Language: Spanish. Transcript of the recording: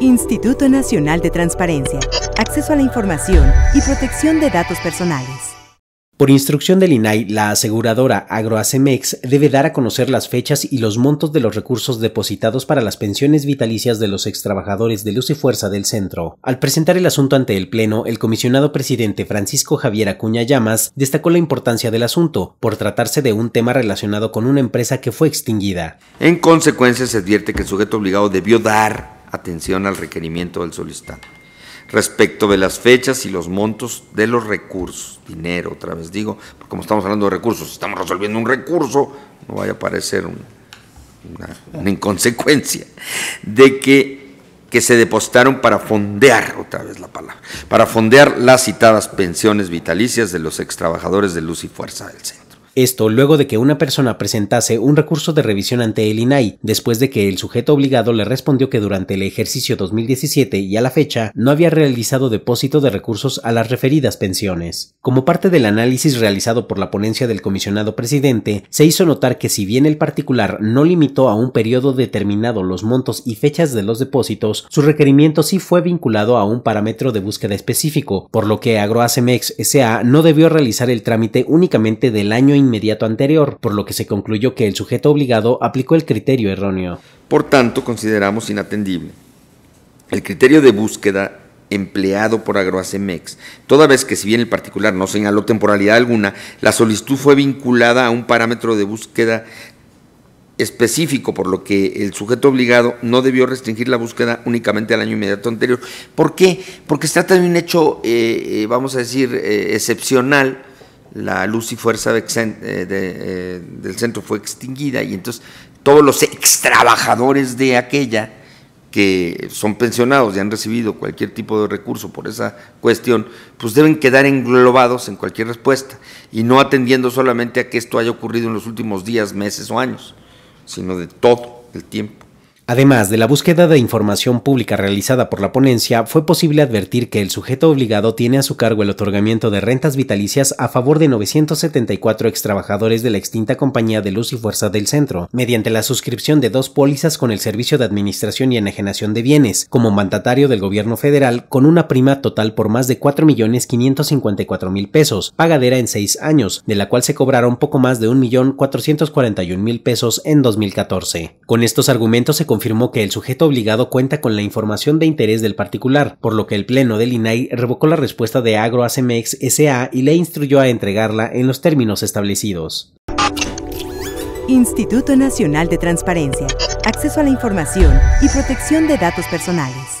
Instituto Nacional de Transparencia, Acceso a la Información y Protección de Datos Personales. Por instrucción del INAI, la aseguradora Agroacemex debe dar a conocer las fechas y los montos de los recursos depositados para las pensiones vitalicias de los extrabajadores de luz y fuerza del centro. Al presentar el asunto ante el Pleno, el comisionado presidente Francisco Javier Acuña Llamas destacó la importancia del asunto, por tratarse de un tema relacionado con una empresa que fue extinguida. En consecuencia, se advierte que el sujeto obligado debió dar atención al requerimiento del solicitante. Respecto de las fechas y los montos de los recursos, dinero, otra vez digo, como estamos hablando de recursos, estamos resolviendo un recurso, no vaya a parecer una, inconsecuencia, de que, que se depositaron para fondear, otra vez la palabra, para fondear las citadas pensiones vitalicias de los extrabajadores de Luz y Fuerza del Centro. Esto luego de que una persona presentase un recurso de revisión ante el INAI, después de que el sujeto obligado le respondió que durante el ejercicio 2017 y a la fecha no había realizado depósito de recursos a las referidas pensiones. Como parte del análisis realizado por la ponencia del comisionado presidente, se hizo notar que si bien el particular no limitó a un periodo determinado los montos y fechas de los depósitos, su requerimiento sí fue vinculado a un parámetro de búsqueda específico, por lo que Agroacemex SA no debió realizar el trámite únicamente del año inmediato anterior, por lo que se concluyó que el sujeto obligado aplicó el criterio erróneo. Por tanto, consideramos inatendible el criterio de búsqueda empleado por Agroacemex, toda vez que si bien el particular no señaló temporalidad alguna, la solicitud fue vinculada a un parámetro de búsqueda específico, por lo que el sujeto obligado no debió restringir la búsqueda únicamente al año inmediato anterior. ¿Por qué? Porque se trata de un hecho, eh, eh, vamos a decir, eh, excepcional la luz y fuerza eh, eh, del centro fue extinguida y entonces todos los extrabajadores de aquella que son pensionados y han recibido cualquier tipo de recurso por esa cuestión, pues deben quedar englobados en cualquier respuesta y no atendiendo solamente a que esto haya ocurrido en los últimos días, meses o años, sino de todo el tiempo. Además de la búsqueda de información pública realizada por la ponencia, fue posible advertir que el sujeto obligado tiene a su cargo el otorgamiento de rentas vitalicias a favor de 974 extrabajadores de la extinta compañía de luz y fuerza del centro, mediante la suscripción de dos pólizas con el Servicio de Administración y Enajenación de Bienes, como mandatario del gobierno federal, con una prima total por más de 4.554.000 pesos, pagadera en seis años, de la cual se cobraron poco más de 1.441.000 pesos en 2014. Con estos argumentos se confirmó que el sujeto obligado cuenta con la información de interés del particular, por lo que el Pleno del INAI revocó la respuesta de Agro SA y le instruyó a entregarla en los términos establecidos. Instituto Nacional de Transparencia, Acceso a la Información y Protección de Datos Personales.